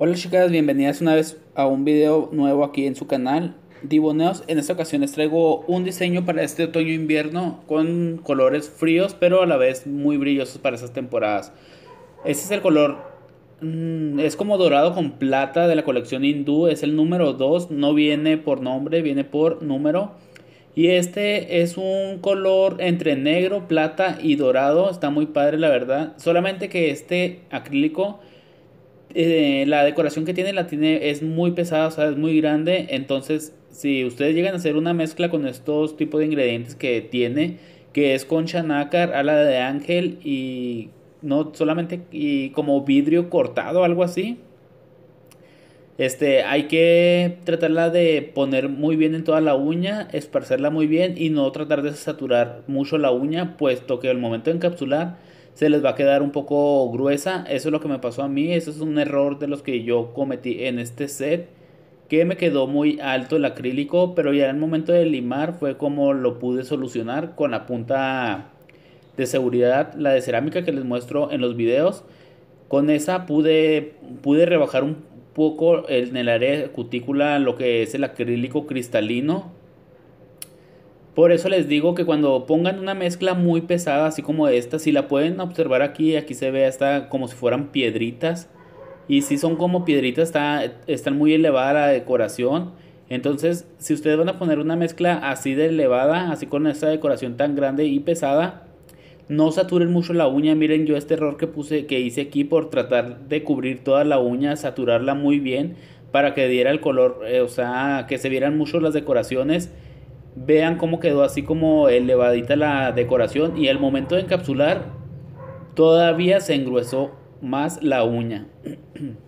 Hola chicas, bienvenidas una vez a un video nuevo aquí en su canal Divoneos. En esta ocasión les traigo un diseño para este otoño-invierno con colores fríos pero a la vez muy brillosos para esas temporadas. Este es el color, mm, es como dorado con plata de la colección hindú, es el número 2, no viene por nombre, viene por número. Y este es un color entre negro, plata y dorado, está muy padre la verdad. Solamente que este acrílico eh, la decoración que tiene la tiene es muy pesada, o sea, es muy grande. Entonces, si ustedes llegan a hacer una mezcla con estos tipos de ingredientes que tiene, que es concha nácar, ala de ángel y no solamente y como vidrio cortado, algo así. Este, hay que tratarla de poner muy bien en toda la uña, esparcerla muy bien y no tratar de saturar mucho la uña, puesto que al momento de encapsular se les va a quedar un poco gruesa. Eso es lo que me pasó a mí. Eso es un error de los que yo cometí en este set. Que me quedó muy alto el acrílico. Pero ya en el momento de limar fue como lo pude solucionar con la punta de seguridad. La de cerámica que les muestro en los videos. Con esa pude, pude rebajar un poco en el área de cutícula lo que es el acrílico cristalino por eso les digo que cuando pongan una mezcla muy pesada, así como esta, si la pueden observar aquí, aquí se ve hasta como si fueran piedritas. Y si son como piedritas, está, están muy elevada la decoración. Entonces, si ustedes van a poner una mezcla así de elevada, así con esta decoración tan grande y pesada, no saturen mucho la uña. Miren yo este error que puse, que hice aquí por tratar de cubrir toda la uña, saturarla muy bien para que diera el color, eh, o sea, que se vieran mucho las decoraciones vean cómo quedó así como elevadita la decoración y al momento de encapsular todavía se engruesó más la uña.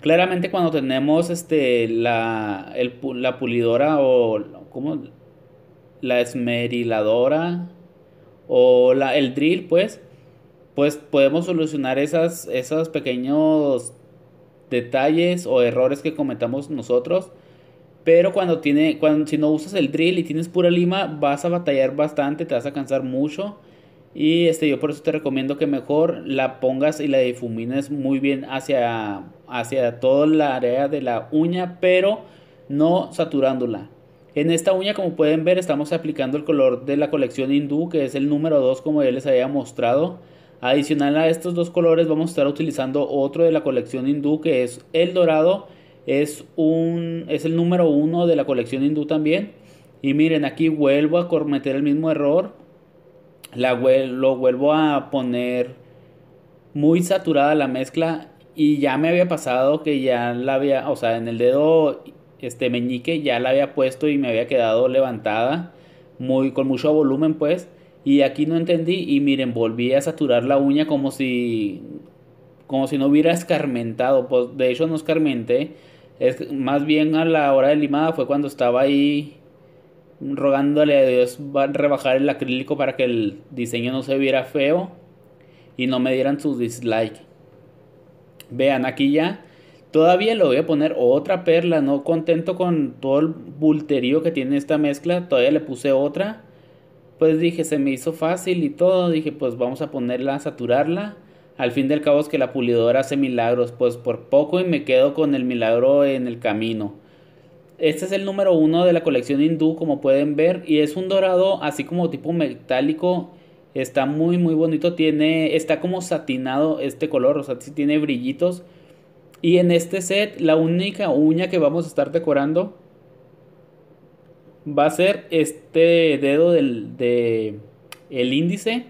Claramente cuando tenemos este, la, el, pulidora o ¿cómo? la esmeriladora o la, el drill pues, pues podemos solucionar esas, esos pequeños detalles o errores que cometamos nosotros pero cuando tiene, cuando, si no usas el drill y tienes pura lima, vas a batallar bastante, te vas a cansar mucho. Y este, yo por eso te recomiendo que mejor la pongas y la difumines muy bien hacia, hacia toda la área de la uña, pero no saturándola. En esta uña, como pueden ver, estamos aplicando el color de la colección hindú, que es el número 2, como ya les había mostrado. Adicional a estos dos colores, vamos a estar utilizando otro de la colección hindú, que es el dorado es, un, es el número uno de la colección hindú también. Y miren, aquí vuelvo a cometer el mismo error. La, lo vuelvo a poner muy saturada la mezcla. Y ya me había pasado que ya la había, o sea, en el dedo este meñique ya la había puesto y me había quedado levantada. Muy, con mucho volumen pues. Y aquí no entendí y miren, volví a saturar la uña como si como si no hubiera escarmentado. Pues de hecho no escarmenté, más bien a la hora de limada fue cuando estaba ahí rogándole a Dios rebajar el acrílico para que el diseño no se viera feo y no me dieran sus dislike. Vean, aquí ya todavía le voy a poner otra perla, no contento con todo el bulterío que tiene esta mezcla, todavía le puse otra. Pues dije, se me hizo fácil y todo, dije, pues vamos a ponerla, a saturarla al fin del cabo es que la pulidora hace milagros, pues por poco y me quedo con el milagro en el camino. Este es el número uno de la colección hindú, como pueden ver, y es un dorado así como tipo metálico. Está muy muy bonito, tiene, está como satinado este color, o sea, sí tiene brillitos. Y en este set, la única uña que vamos a estar decorando va a ser este dedo del de, el índice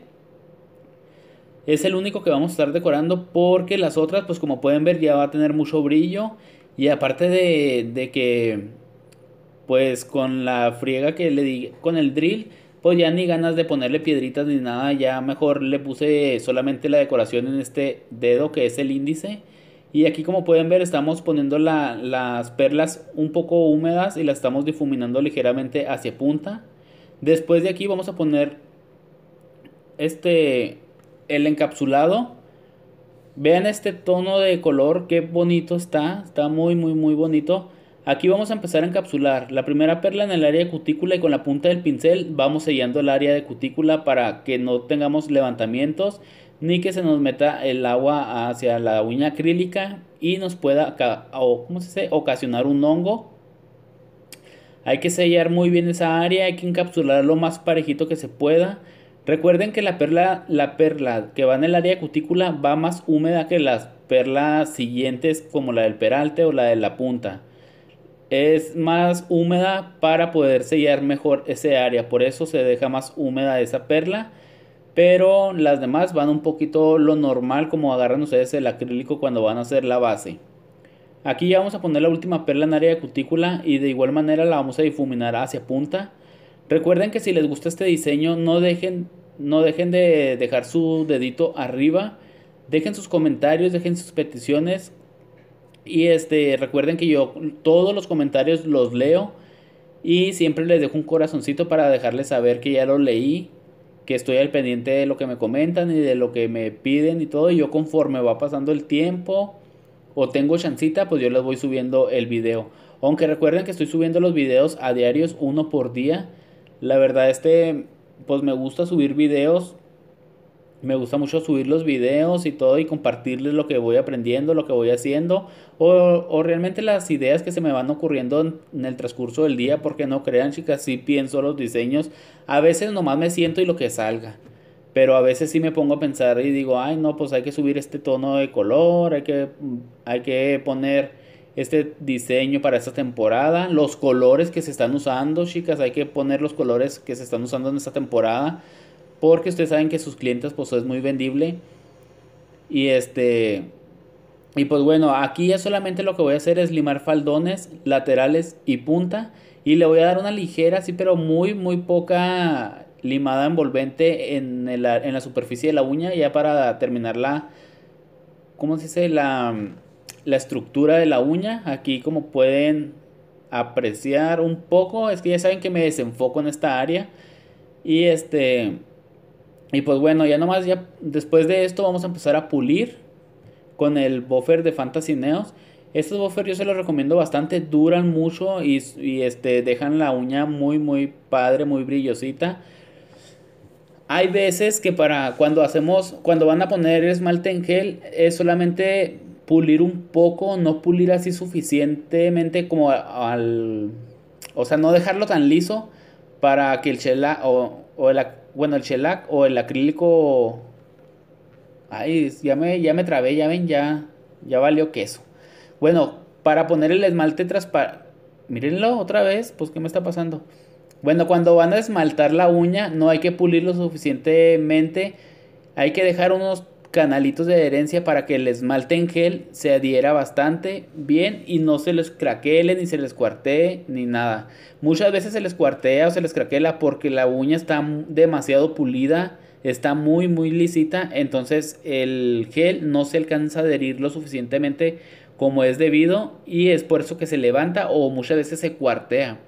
es el único que vamos a estar decorando porque las otras, pues como pueden ver, ya va a tener mucho brillo. Y aparte de, que, pues con la friega que le di con el drill, pues ya ni ganas de ponerle piedritas ni nada. Ya mejor le puse solamente la decoración en este dedo que es el índice. Y aquí como pueden ver estamos poniendo las perlas un poco húmedas y las estamos difuminando ligeramente hacia punta. Después de aquí vamos a poner este el encapsulado. Vean este tono de color, qué bonito está, está muy muy muy bonito. Aquí vamos a empezar a encapsular la primera perla en el área de cutícula y con la punta del pincel vamos sellando el área de cutícula para que no tengamos levantamientos ni que se nos meta el agua hacia la uña acrílica y nos pueda ¿cómo se ocasionar un hongo. Hay que sellar muy bien esa área, hay que encapsular lo más parejito que se pueda. Recuerden que la perla, la perla que va en el área cutícula va más húmeda que las perlas siguientes como la del peralte o la de la punta. Es más húmeda para poder sellar mejor ese área, por eso se deja más húmeda esa perla. Pero las demás van un poquito lo normal como agarran ustedes el acrílico cuando van a hacer la base. Aquí ya vamos a poner la última perla en área de cutícula y de igual manera la vamos a difuminar hacia punta Recuerden que si les gusta este diseño, no dejen, no dejen de dejar su dedito arriba. Dejen sus comentarios, dejen sus peticiones. Y este, recuerden que yo todos los comentarios los leo. Y siempre les dejo un corazoncito para dejarles saber que ya lo leí. Que estoy al pendiente de lo que me comentan y de lo que me piden y todo. Y yo conforme va pasando el tiempo o tengo chancita, pues yo les voy subiendo el video. Aunque recuerden que estoy subiendo los videos a diarios, uno por día. La verdad, este, pues me gusta subir videos. Me gusta mucho subir los videos y todo y compartirles lo que voy aprendiendo, lo que voy haciendo o, o realmente las ideas que se me van ocurriendo en, el transcurso del día porque no crean chicas, si pienso los diseños. A veces nomás me siento y lo que salga. Pero a veces sí me pongo a pensar y digo, ay no, pues hay que subir este tono de color, hay que, hay que poner este diseño para esta temporada. Los colores que se están usando, chicas, hay que poner los colores que se están usando en esta temporada. Porque ustedes saben que sus clientes pues es muy vendible. Y este... Y pues bueno, aquí ya solamente lo que voy a hacer es limar faldones, laterales y punta. Y le voy a dar una ligera, sí, pero muy, muy poca limada envolvente en, en la superficie de la uña. Ya para terminar la... ¿Cómo se dice? La la estructura de la uña. Aquí como pueden apreciar un poco, es que ya saben que me desenfoco en esta área. Y este y pues bueno, ya nomás ya después de esto vamos a empezar a pulir con el buffer de Fantasy Neos. Estos buffers yo se los recomiendo bastante, duran mucho y, este, dejan la uña muy muy padre, muy brillosita hay veces que para cuando hacemos, cuando van a poner esmalte en gel, es solamente pulir un poco, no pulir así suficientemente como al... O sea, no dejarlo tan liso para que el shellac o, el, bueno, el shellac o el acrílico... Ay, ya me, ya me trabé, ya ven, ya, ya valió queso. Bueno, para poner el esmalte transparente... Mírenlo otra vez, pues ¿qué me está pasando? Bueno, cuando van a esmaltar la uña no hay que pulirlo suficientemente. Hay que dejar unos canalitos de adherencia para que el esmalte en gel se adhiera bastante bien y no se les craquele ni se les cuartee ni nada. Muchas veces se les cuartea o se les craquela porque la uña está demasiado pulida, está muy muy lisita, entonces el gel no se alcanza a adherir lo suficientemente como es debido y es por eso que se levanta o muchas veces se cuartea.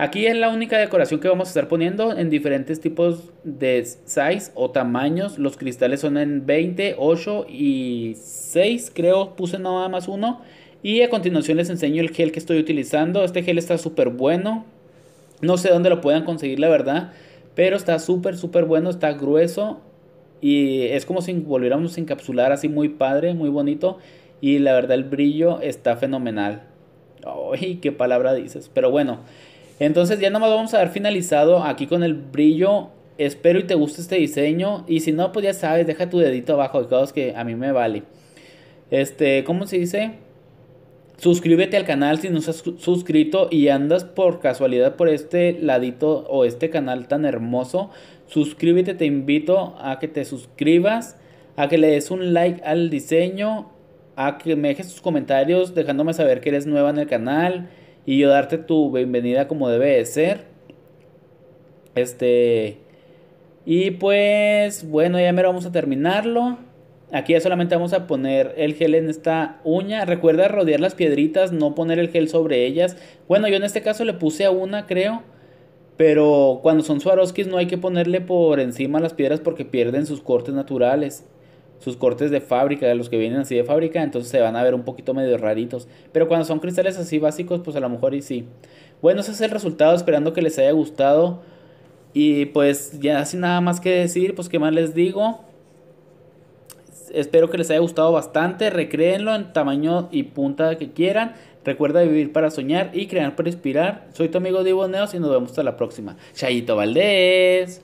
Aquí es la única decoración que vamos a estar poniendo en diferentes tipos de size o tamaños. Los cristales son en 20, 8 y 6, creo, puse nada más uno. Y a continuación les enseño el gel que estoy utilizando. Este gel está súper bueno. No sé dónde lo puedan conseguir, la verdad. Pero está súper, súper bueno. Está grueso. Y es como si volviéramos a encapsular así muy padre, muy bonito. Y la verdad el brillo está fenomenal. ¡Ay, qué palabra dices! Pero bueno, entonces ya nomás vamos a haber finalizado aquí con el brillo. Espero y te guste este diseño. Y si no, pues ya sabes, deja tu dedito abajo de que a mí me vale. Este, ¿cómo se dice? Suscríbete al canal si no estás suscrito y andas por casualidad por este ladito o este canal tan hermoso. Suscríbete, te invito a que te suscribas, a que le des un like al diseño, a que me dejes tus comentarios dejándome saber que eres nueva en el canal y yo darte tu bienvenida como debe de ser. Este. Y pues, bueno, ya mero vamos a terminarlo. Aquí ya solamente vamos a poner el gel en esta uña. Recuerda rodear las piedritas, no poner el gel sobre ellas. Bueno, yo en este caso le puse a una, creo. Pero cuando son Swarovskis no hay que ponerle por encima las piedras porque pierden sus cortes naturales sus cortes de fábrica, de los que vienen así de fábrica, entonces se van a ver un poquito medio raritos. Pero cuando son cristales así básicos, pues a lo mejor y sí. Bueno, ese es el resultado, esperando que les haya gustado. Y pues ya sin nada más que decir, pues qué más les digo. Espero que les haya gustado bastante, recréenlo en tamaño y punta que quieran. Recuerda vivir para soñar y crear para inspirar. Soy tu amigo Divo Neos y nos vemos hasta la próxima. Chayito Valdés.